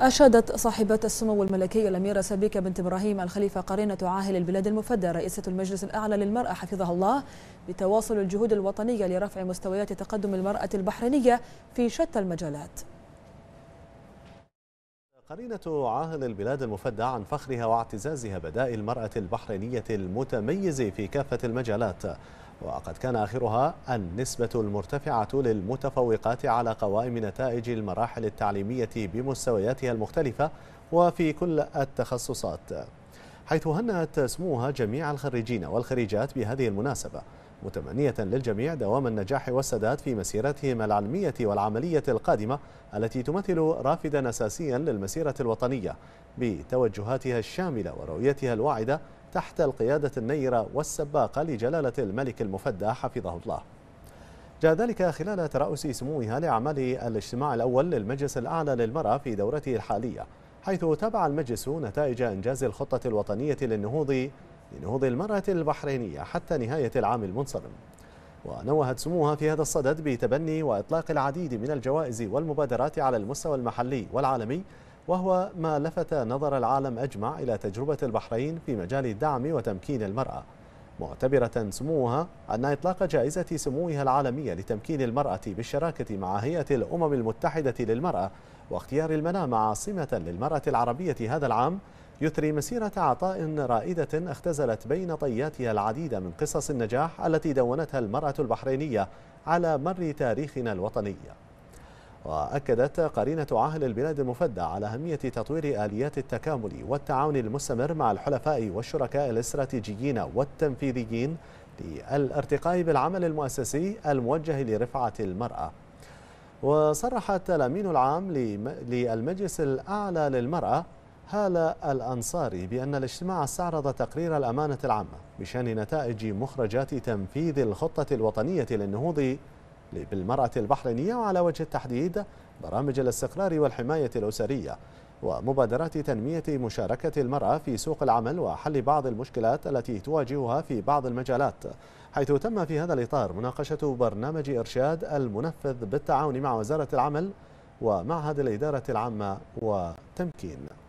أشادت صاحبة السمو الملكي الأميرة سبيكة بنت إبراهيم الخليفة قرينة عاهل البلاد المفدى رئيسة المجلس الأعلى للمرأة حفظها الله بتواصل الجهود الوطنية لرفع مستويات تقدم المرأة البحرينية في شتى المجالات قرينة عاهل البلاد المفدى عن فخرها واعتزازها بداء المرأة البحرينية المتميزة في كافة المجالات وقد كان آخرها النسبة المرتفعة للمتفوقات على قوائم نتائج المراحل التعليمية بمستوياتها المختلفة وفي كل التخصصات حيث هنأت سموها جميع الخريجين والخريجات بهذه المناسبة متمنية للجميع دوام النجاح والسداد في مسيرتهم العلمية والعملية القادمة التي تمثل رافدا أساسيا للمسيرة الوطنية بتوجهاتها الشاملة ورؤيتها الواعدة تحت القيادة النيرة والسباقة لجلالة الملك المفدى حفظه الله جاء ذلك خلال ترأس سموها لأعمال الاجتماع الأول للمجلس الأعلى للمرأة في دورته الحالية حيث تابع المجلس نتائج إنجاز الخطة الوطنية للنهوض لنهوض المرأة البحرينية حتى نهاية العام المنصرم ونوهت سموها في هذا الصدد بتبني وإطلاق العديد من الجوائز والمبادرات على المستوى المحلي والعالمي وهو ما لفت نظر العالم أجمع إلى تجربة البحرين في مجال الدعم وتمكين المرأة معتبرة سموها أن إطلاق جائزة سموها العالمية لتمكين المرأة بالشراكة مع هيئة الأمم المتحدة للمرأة واختيار المنام عاصمة للمرأة العربية هذا العام يثري مسيرة عطاء رائدة اختزلت بين طياتها العديد من قصص النجاح التي دونتها المرأة البحرينية على مر تاريخنا الوطني وأكدت قرينة عاهل البلاد المفدى على أهمية تطوير آليات التكامل والتعاون المستمر مع الحلفاء والشركاء الاستراتيجيين والتنفيذيين للارتقاء بالعمل المؤسسي الموجه لرفعة المرأة وصرحت الأمين العام للمجلس الأعلى للمرأة هالة الأنصاري بأن الاجتماع استعرض تقرير الأمانة العامة بشأن نتائج مخرجات تنفيذ الخطة الوطنية للنهوض بالمرأة البحرينية وعلى وجه التحديد برامج الاستقرار والحماية الأسرية ومبادرات تنمية مشاركة المرأة في سوق العمل وحل بعض المشكلات التي تواجهها في بعض المجالات حيث تم في هذا الإطار مناقشة برنامج إرشاد المنفذ بالتعاون مع وزارة العمل ومعهد الإدارة العامة وتمكين